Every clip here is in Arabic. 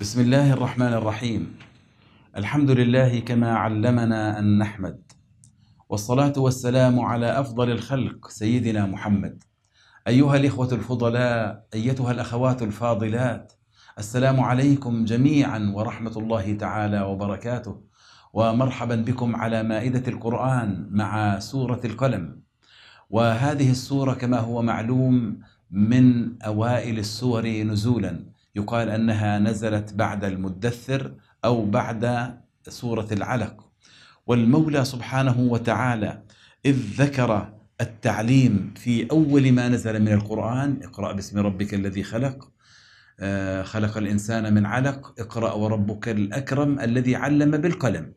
بسم الله الرحمن الرحيم الحمد لله كما علمنا أن نحمد والصلاة والسلام على أفضل الخلق سيدنا محمد أيها الإخوة الفضلاء أيتها الأخوات الفاضلات السلام عليكم جميعا ورحمة الله تعالى وبركاته ومرحبا بكم على مائدة القرآن مع سورة القلم وهذه السورة كما هو معلوم من أوائل السور نزولا يقال أنها نزلت بعد المدثر أو بعد سورة العلق والمولى سبحانه وتعالى إذ ذكر التعليم في أول ما نزل من القرآن اقرأ باسم ربك الذي خلق آه، خلق الإنسان من علق اقرأ وربك الأكرم الذي علم بالقلم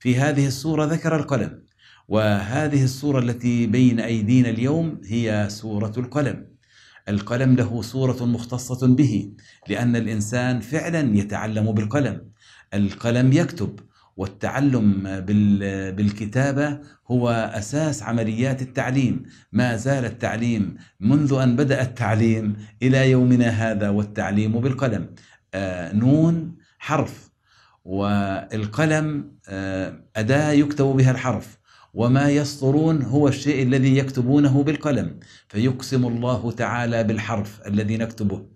في هذه السورة ذكر القلم وهذه السورة التي بين أيدينا اليوم هي سورة القلم القلم له صورة مختصة به لأن الإنسان فعلا يتعلم بالقلم القلم يكتب والتعلم بالكتابة هو أساس عمليات التعليم ما زال التعليم منذ أن بدأ التعليم إلى يومنا هذا والتعليم بالقلم آه، نون حرف والقلم آه، أداة يكتب بها الحرف وما يسطرون هو الشيء الذي يكتبونه بالقلم فيقسم الله تعالى بالحرف الذي نكتبه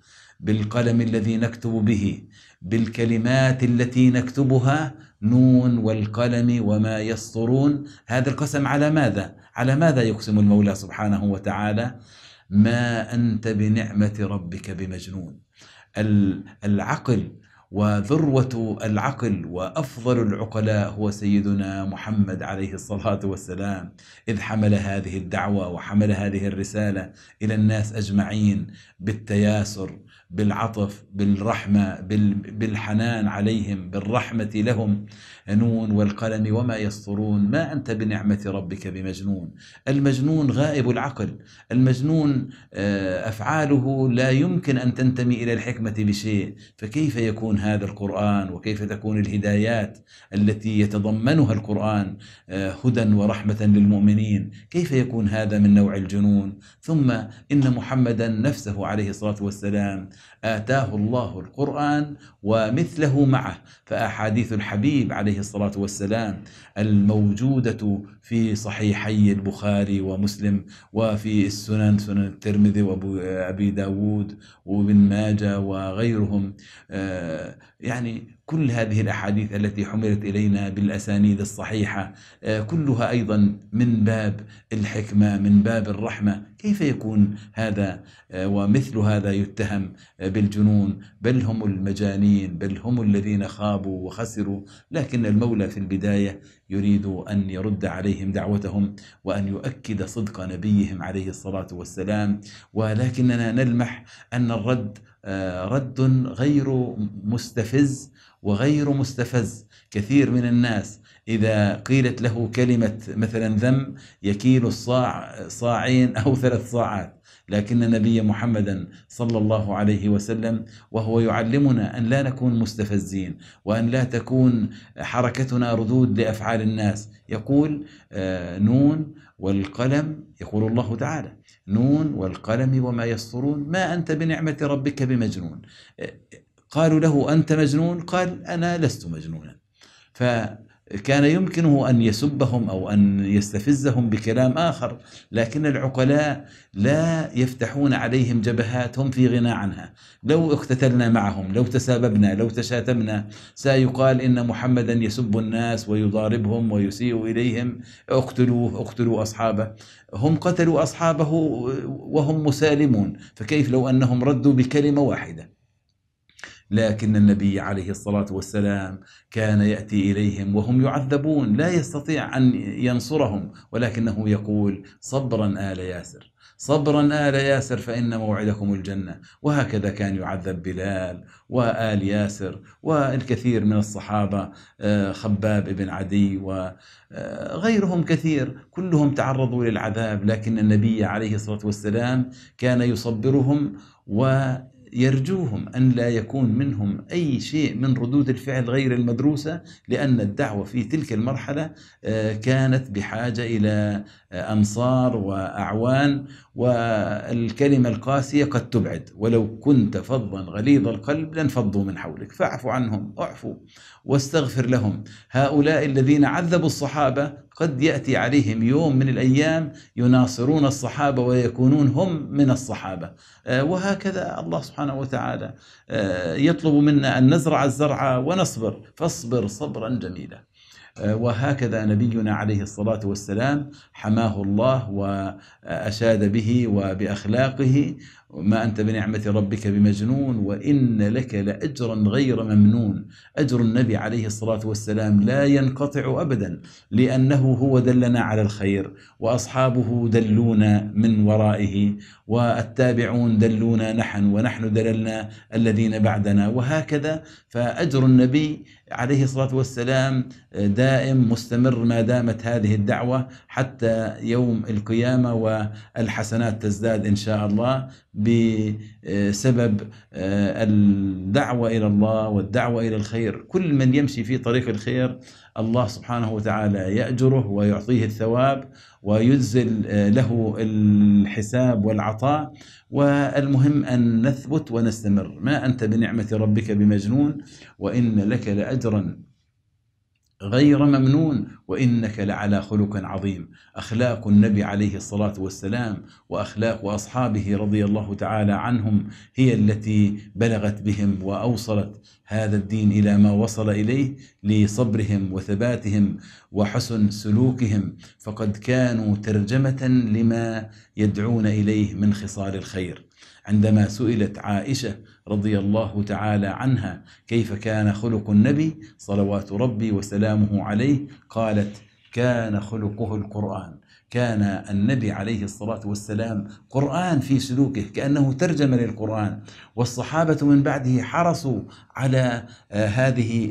بالقلم الذي نكتب به بالكلمات التي نكتبها نون والقلم وما يسطرون هذا القسم على ماذا على ماذا يقسم المولى سبحانه وتعالى ما انت بنعمه ربك بمجنون العقل وذروة العقل وأفضل العقلاء هو سيدنا محمد عليه الصلاة والسلام إذ حمل هذه الدعوة وحمل هذه الرسالة إلى الناس أجمعين بالتياسر بالعطف بالرحمة بالحنان عليهم بالرحمة لهم نون والقلم وما يسطرون ما أنت بنعمة ربك بمجنون المجنون غائب العقل المجنون آه، أفعاله لا يمكن أن تنتمي إلى الحكمة بشيء فكيف يكون هذا القرآن وكيف تكون الهدايات التي يتضمنها القرآن آه، هدى ورحمة للمؤمنين كيف يكون هذا من نوع الجنون ثم إن محمدا نفسه عليه الصلاة والسلام آتاه الله القرآن ومثله معه فأحاديث الحبيب عليه الصلاة والسلام الموجودة في صحيحي البخاري ومسلم وفي السنن سنن الترمذي وأبي داود وابن ماجه وغيرهم آه، يعني كل هذه الأحاديث التي حملت إلينا بالأسانيد الصحيحة آه، كلها أيضا من باب الحكمة من باب الرحمة كيف يكون هذا آه، ومثل هذا يتهم بالجنون بل هم المجانين بل هم الذين خابوا وخسروا لكن المولى في البداية يريد أن يرد عليهم دعوتهم وأن يؤكد صدق نبيهم عليه الصلاة والسلام ولكننا نلمح أن الرد آه، رد غير مستفز وغير مستفز كثير من الناس إذا قيلت له كلمة مثلا ذم يكيل الصاع صاعين أو ثلاث صاعات لكن النبي محمدا صلى الله عليه وسلم وهو يعلمنا أن لا نكون مستفزين وأن لا تكون حركتنا ردود لأفعال الناس يقول آه، نون والقلم يقول الله تعالى نون والقلم وما يسطرون ما أنت بنعمة ربك بمجنون قالوا له أنت مجنون قال أنا لست مجنونا كان يمكنه ان يسبهم او ان يستفزهم بكلام اخر لكن العقلاء لا يفتحون عليهم جبهات هم في غنى عنها لو اقتتلنا معهم لو تساببنا لو تشاتمنا سيقال ان محمدا يسب الناس ويضاربهم ويسيء اليهم اقتلوه اقتلوا اصحابه هم قتلوا اصحابه وهم مسالمون فكيف لو انهم ردوا بكلمه واحده لكن النبي عليه الصلاة والسلام كان يأتي إليهم وهم يعذبون لا يستطيع أن ينصرهم ولكنه يقول صبرا آل ياسر صبرا آل ياسر فإن موعدكم الجنة وهكذا كان يعذب بلال وآل ياسر والكثير من الصحابة آه، خباب بن عدي وغيرهم آه، كثير كلهم تعرضوا للعذاب لكن النبي عليه الصلاة والسلام كان يصبرهم و يرجوهم أن لا يكون منهم أي شيء من ردود الفعل غير المدروسة لأن الدعوة في تلك المرحلة آه، كانت بحاجة إلى أنصار وأعوان والكلمة القاسية قد تبعد ولو كنت فظا غليظ القلب لانفضوا من حولك فاعف عنهم اعفوا واستغفر لهم هؤلاء الذين عذبوا الصحابة قد يأتي عليهم يوم من الأيام يناصرون الصحابة ويكونون هم من الصحابة آه، وهكذا الله سبحانه وتعالى آه، يطلب منا أن نزرع الزرع ونصبر فاصبر صبرا جميلا آه، وهكذا نبينا عليه الصلاة والسلام حماه الله وأشاد به وبأخلاقه وما أنت بنعمة ربك بمجنون وإن لك لأجرا غير ممنون أجر النبي عليه الصلاة والسلام لا ينقطع أبدا لأنه هو دلنا على الخير وأصحابه دلونا من ورائه والتابعون دلونا نحن ونحن دللنا الذين بعدنا وهكذا فأجر النبي عليه الصلاة والسلام دائم مستمر ما دامت هذه الدعوة حتى يوم القيامة والحسنات تزداد إن شاء الله بسبب آه، الدعوة إلى الله والدعوة إلى الخير كل من يمشي في طريق الخير الله سبحانه وتعالى يأجره ويعطيه الثواب ويجزل آه، له الحساب والعطاء والمهم أن نثبت ونستمر ما أنت بنعمة ربك بمجنون وإن لك لأجرا غير ممنون وإنك لعلى خلق عظيم أخلاق النبي عليه الصلاة والسلام وأخلاق أصحابه رضي الله تعالى عنهم هي التي بلغت بهم وأوصلت هذا الدين إلى ما وصل إليه لصبرهم وثباتهم وحسن سلوكهم فقد كانوا ترجمة لما يدعون إليه من خصال الخير عندما سئلت عائشة رضي الله تعالى عنها كيف كان خلق النبي صلوات ربي وسلامه عليه قالت كان خلقه القرآن كان النبي عليه الصلاة والسلام قرآن في سلوكه كأنه ترجم للقرآن والصحابة من بعده حرصوا على آه، هذه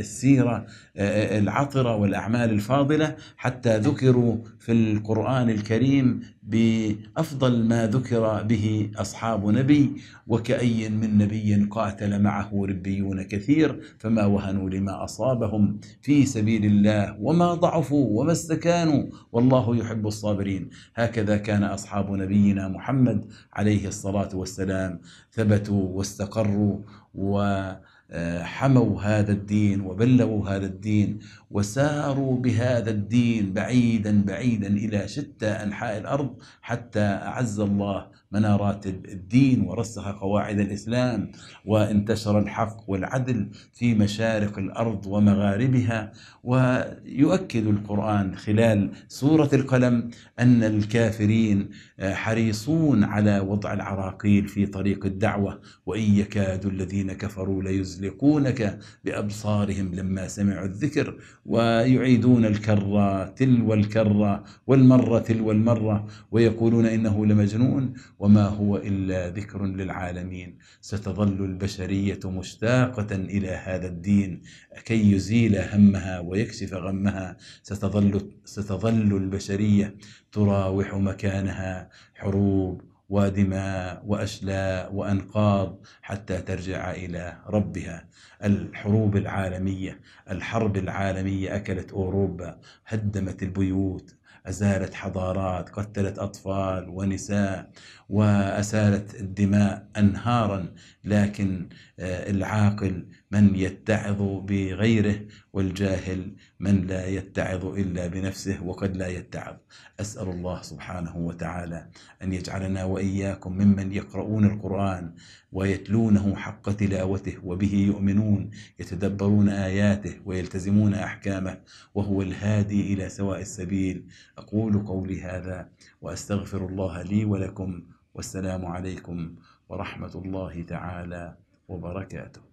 السيرة آه، آه، العطرة والأعمال الفاضلة حتى ذكروا في القرآن الكريم بأفضل ما ذكر به أصحاب نبي وكأي من نبي قاتل معه ربيون كثير فما وهنوا لما أصابهم في سبيل الله وما ضعفوا وما استكانوا والله يحب الصابرين هكذا كان أصحاب نبينا محمد عليه الصلاة والسلام ثبتوا واستقروا وحموا هذا الدين وبلغوا هذا الدين وساروا بهذا الدين بعيدا بعيدا إلى شتى أنحاء الأرض حتى أعز الله منارات الدين ورسخ قواعد الاسلام وانتشر الحق والعدل في مشارق الارض ومغاربها ويؤكد القران خلال سوره القلم ان الكافرين حريصون على وضع العراقيل في طريق الدعوه وان يكاد الذين كفروا ليزلقونك بابصارهم لما سمعوا الذكر ويعيدون الكره تلو الكره والمره تلو المره ويقولون انه لمجنون وما هو إلا ذكر للعالمين ستظل البشرية مشتاقة إلى هذا الدين كي يزيل همها ويكشف غمها ستظل, ستظل البشرية تراوح مكانها حروب ودماء واشلاء وانقاض حتى ترجع الى ربها الحروب العالميه الحرب العالميه اكلت اوروبا هدمت البيوت أزالت حضارات قتلت أطفال ونساء وأسالت الدماء أنهارا لكن آه، العاقل من يتعظ بغيره والجاهل من لا يتعظ إلا بنفسه وقد لا يتعظ أسأل الله سبحانه وتعالى أن يجعلنا وإياكم ممن يقرؤون القرآن ويتلونه حق تلاوته وبه يؤمنون يتدبرون آياته ويلتزمون أحكامه وهو الهادي إلى سواء السبيل أقول قولي هذا وأستغفر الله لي ولكم والسلام عليكم ورحمة الله تعالى وبركاته